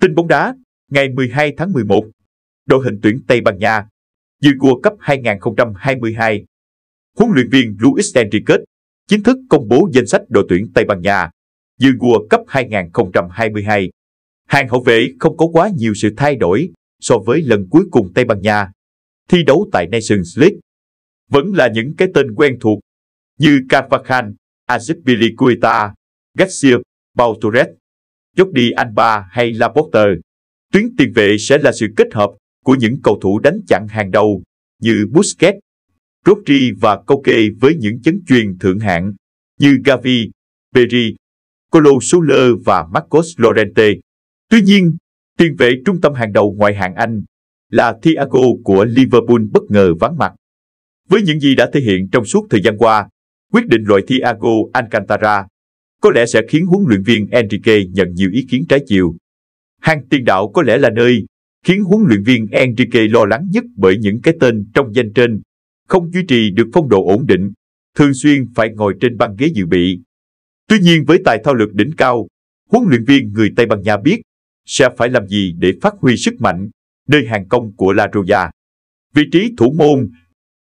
Tin bóng đá, ngày 12 tháng 11, đội hình tuyển Tây Ban Nha, dự cua cấp 2022. Huấn luyện viên Luis Enrique chính thức công bố danh sách đội tuyển Tây Ban Nha, dự cua cấp 2022. Hàng hậu vệ không có quá nhiều sự thay đổi so với lần cuối cùng Tây Ban Nha thi đấu tại Nations League. Vẫn là những cái tên quen thuộc như Carvajal, Azpilicueta, Garcia, Pau Jordi Alba hay Laporte. Tuyến tiền vệ sẽ là sự kết hợp của những cầu thủ đánh chặn hàng đầu như Busquets, Rodri và Koke với những chấn truyền thượng hạng như Gavi, Peri, Colo Suler và Marcos Llorente. Tuy nhiên, tiền vệ trung tâm hàng đầu ngoại hạng Anh là Thiago của Liverpool bất ngờ vắng mặt. Với những gì đã thể hiện trong suốt thời gian qua, quyết định loại Thiago Alcantara có lẽ sẽ khiến huấn luyện viên Enrique nhận nhiều ý kiến trái chiều. Hàng tiền đạo có lẽ là nơi khiến huấn luyện viên Enrique lo lắng nhất bởi những cái tên trong danh trên, không duy trì được phong độ ổn định, thường xuyên phải ngồi trên băng ghế dự bị. Tuy nhiên với tài thao lược đỉnh cao, huấn luyện viên người Tây Ban Nha biết sẽ phải làm gì để phát huy sức mạnh nơi hàng công của La Roja. Vị trí thủ môn,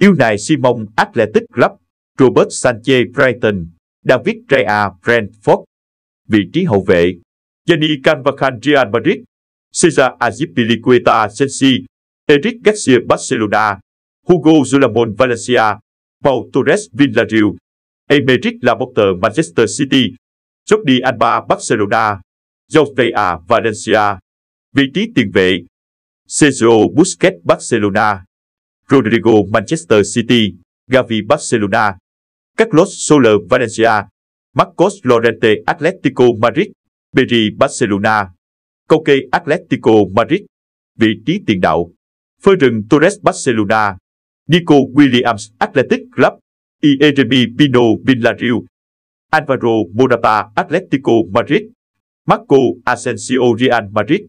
yêu này Simon Athletic Club, Robert Sanchez Brighton David Rea Brentford, vị trí hậu vệ, Jenny Canvacan Real Madrid, Cesar Azpilicueta Chelsea, Eric Garcia Barcelona, Hugo Zulamon Valencia, Paul Torres Villarreal, Emeric Laporte Manchester City, Jordi Alba Barcelona, Josea Valencia, vị trí tiền vệ, Sergio Busquets Barcelona, Rodrigo Manchester City, Gavi Barcelona, Carlos Soler Valencia, Marcos Llorente Atletico Madrid, Peri Barcelona, Coque Atletico Madrid, vị trí tiền đạo, Ferran Torres Barcelona, Nico Williams Athletic Club, Ieremi Pino Villarreal, Alvaro Morata Atletico Madrid, Marco Asensio Real Madrid,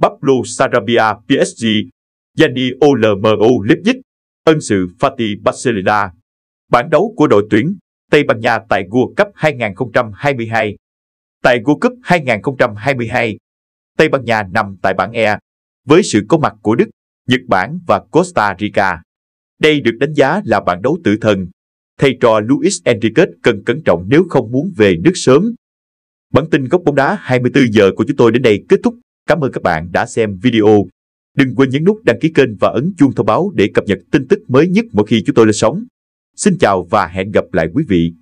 Pablo Sarabia PSG, Yanni OLMO Leipzig, ân sự Fatih Barcelona. Bản đấu của đội tuyển Tây Ban Nha tại World Cup 2022 Tại World Cup 2022, Tây Ban Nha nằm tại bảng E với sự có mặt của Đức, Nhật Bản và Costa Rica. Đây được đánh giá là bản đấu tử thần. Thầy trò Luis Enrique cần cẩn trọng nếu không muốn về nước sớm. Bản tin góc bóng đá 24 giờ của chúng tôi đến đây kết thúc. Cảm ơn các bạn đã xem video. Đừng quên nhấn nút đăng ký kênh và ấn chuông thông báo để cập nhật tin tức mới nhất mỗi khi chúng tôi lên sóng. Xin chào và hẹn gặp lại quý vị